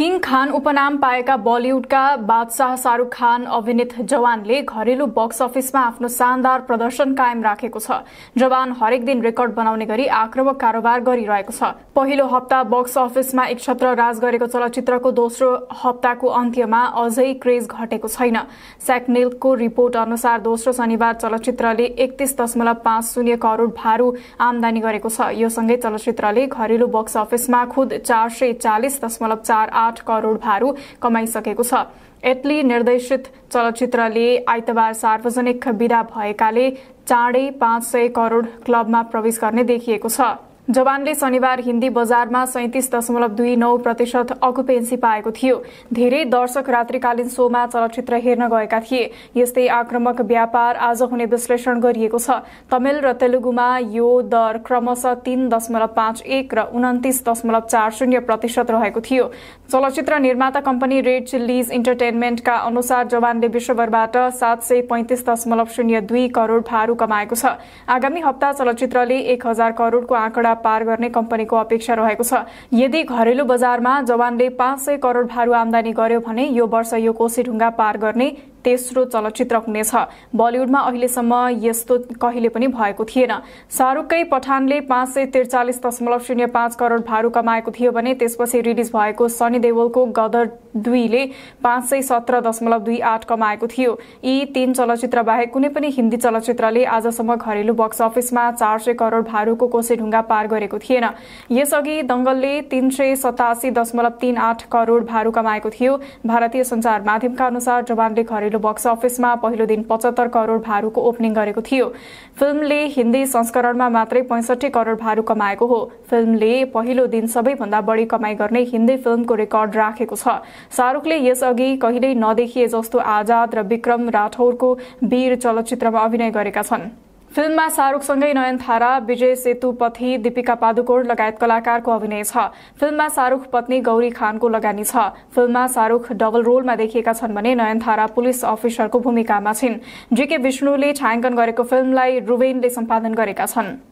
king खान उपनाम पाएका बलिउडका बादशाह शाहरुख खान अभिनीत जवानले घरेलु बक्स अफिसमा आफ्नो शानदार प्रदर्शन कायम राखेको छ जवान हरेक दिन रेकर्ड बनाउने गरी आक्रमक कारोबार गरिरहेको छ पहिलो हप्ता बक्स अफिसमा एक एकछत्र राज गरेको चलचित्रको दोस्रो हप्ताको अन्त्यमा अझै क्रेज घटेको छैन स्याकनेलको रिपोर्ट अनुसार दोस्रो शनिबार चलचित्रले एकतिस दशमलव पाँच शून्य करोड भारु आमदानी गरेको छ यो सँगै चलचित्रले घरेलु बक्स अफिसमा खुद चार सय चालिस दशमलव चार आठ आठ करोड भारू कमाइसकेको छ एटली निर्देशित चलचित्रले आइतबार सार्वजनिक विदा भएकाले चाँडै पाँच सय करोड क्लबमा प्रवेश गर्ने देखिएको छ जवानले शनिबार हिन्दी बजारमा सैतिस दशमलव दुई नौ प्रतिशत अकुपेन्सी पाएको थियो धेरै दर्शक रात्रिकालीन सोमा चलचित्र हेर्न गएका थिए यस्तै आक्रमक व्यापार आज हुने विश्लेषण गरिएको छ तमिल र तेलुगुमा यो दर क्रमशः तीन दशमलव पाँच एक र उन्तिस दशमलव चार शून्य प्रतिशत रहेको थियो चलचित्र निर्माता कम्पनी रेड चिल्लीज इन्टरटेनमेन्टका अनुसार जवानले विश्वभरबाट सात सय पैंतिस दशमलव शून्य दुई करोड भारू कमाएको छ आगामी हप्ता चलचित्रले एक हजार करोडको आँकडा पार गर्ने कम्पनीको अपेक्षा रहेको छ यदि घरेलु बजारमा जवानले पाँच सय करोड भारु आमदानी गर्यो भने यो वर्ष यो कोशी ढुङ्गा पार गर्ने तेस्रो चलचित्र हुनेछ बलिउडमा अहिलेसम्म यस्तो कहिले पनि भएको थिएन शाहरुखकै पठानले पाँच सय त्रिचालिस दशमलव शून्य पाँच करोड भारु कमाएको थियो भने त्यसपछि रिलिज भएको सनी देवलको गदर दुईले पाँच सय सत्र दशमलव दुई आठ कमाएको थियो यी तीन चलचित्र बाहेक कुनै पनि हिन्दी चलचित्रले आजसम्म घरेलु बक्स अफिसमा चार सय करोड भारूको कोसेढुङ्गा पार गरेको थिएन यसअघि दंगलले तीन सय सतासी दशमलव तीन आठ करोड भारू कमाएको थियो भारतीय सञ्चार माध्यमका अनुसार जवानले घरेलु घरेलु बक्स अफिसमा पहिलो दिन पचहत्तर करोड भारूको ओपनिङ गरेको थियो फिल्मले हिन्दी संस्करणमा मात्रै पैंसठी करोड भारू कमाएको हो फिल्मले पहिलो दिन सबैभन्दा बढी कमाई गर्ने हिन्दी फिल्मको रेकर्ड राखेको छ शाहरुखले यसअघि कहिल्यै नदेखिए जस्तो आजाद र विक्रम राठौरको वीर चलचित्रमा अभिनय गरेका छनृ फिल्ममा शाहरुखसँगै नयनथारा विजय सेतुपथी दीपिका पादुकोण लगायत कलाकारको अभिनय छ फिल्ममा शाहरुख पत्नी गौरी खानको लगानी छ फिल्ममा शाहरुख डबल रोलमा देखिएका छन् भने नयनथारा पुलिस अफिसरको भूमिकामा छिन् जीके विष्णुले छायाङ्कन गरेको फिल्मलाई रुबेनले सम्पादन गरेका छनृ